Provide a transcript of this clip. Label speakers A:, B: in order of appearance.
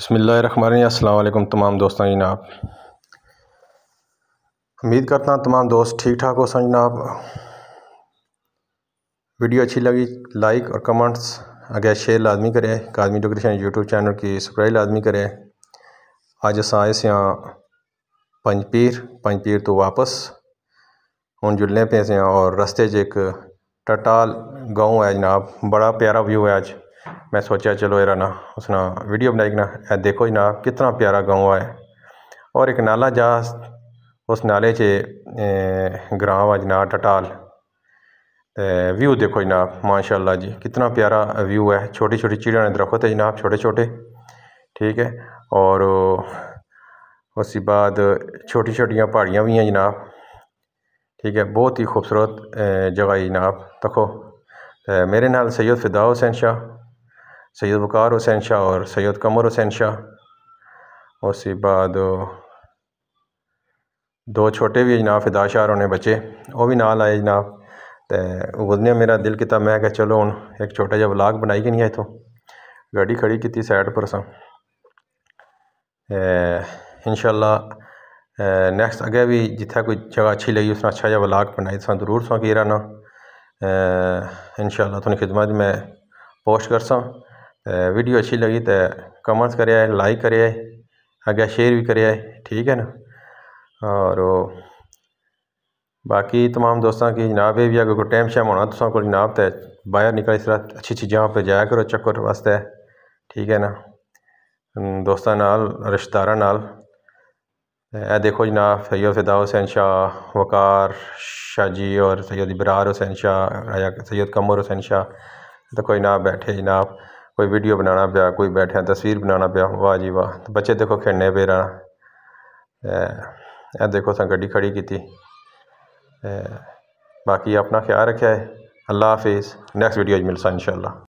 A: बसमिल्लाम तमाम दोस्तों जनाब उम्मीद करता हूँ तमाम दोस्त ठीक ठाक हो सर जनाब वीडियो अच्छी लगी लाइक और कमेंट्स अगर शेयर लादमी करें कादमी डेकोरेशन यूट्यूब चैनल की सब्सक्राइब लादमी करें अज अस आए से पंजपीर पंजपीर तो वापस हूँ जुलने पे से और रस्ते च एक टटाल गाँव है जनाब बड़ा प्यारा व्यू है अच्छा मैं सोचा चलो यार ना उसना वीडियो बनाई ना देखो जनाब कितना प्यारा गाँव है और एक नाला जा उस नाले च ग्रांव है जना टटाल व्यू देखो जनाब माशाल्लाह जी कितना प्यारा व्यू है छोटी छोटी चिड़िया ने दरख्त है जनाब छोटे छोटे ठीक है और उसके बाद छोटी छोटी पहाड़ियाँ भी हैं जनाब ठीक है बहुत ही खूबसूरत जगह जनाब देखो मेरे नाल सैयद फिदा हुसैन शाह सैयद वक़ार हुसैन शाह और सैयद कमर हुसैन शाह उस बाद दो छोटे भी जनाब फिदा शाह होने बच्चे वह भी नाल आए जनाब तो ओह्दे मेरा दिल किता मैं क्या चलो हूँ एक छोटा जहा बलाग बनाई गै निं इत्थूं गाड़ी खड़ी की सैड पर स इनशाला नैक्सट अगे भी जित्थै कोई जगह अच्छी लगी उसने अच्छा जहा बलाग बनाई तो जरूर सौ ना इनशाला थोड़ी खिदमत मैं पोस्ट सौ वीडियो अच्छी लगी तो कमेंट्स करे लाइक करे अगर शेयर भी करे ठीक है ना और बाकी तमाम दोस्तों की जनाब ये भी अगर कोई टाइम शैम होना तो जनाब तो बाहर निकल इस तरह अच्छी चीज़ां पर जाया करो चक्कर वास्ते ठीक है ना दोस्तों नाल रिश्तेदार नाल ए देखो जनाब सैयद फिदा हुसैन शाह वकार शाह जी और सैयद इबरार हुसैन शाह सैयद कमर हुसैन शाह तो कोई जनाब बैठे जनाब कोई वीडियो बनाना पे कोई बैठे तस्वीर बनाना पे वाह जी वाह तो बच्चे देखो खेने पे रहा ते एह् गड्डी खड़ी की थी बाकी अपना ख्याल रखे अल्लाह हाफिज़ नैक्सट वीडियो च मिलसान इंशाल्लाह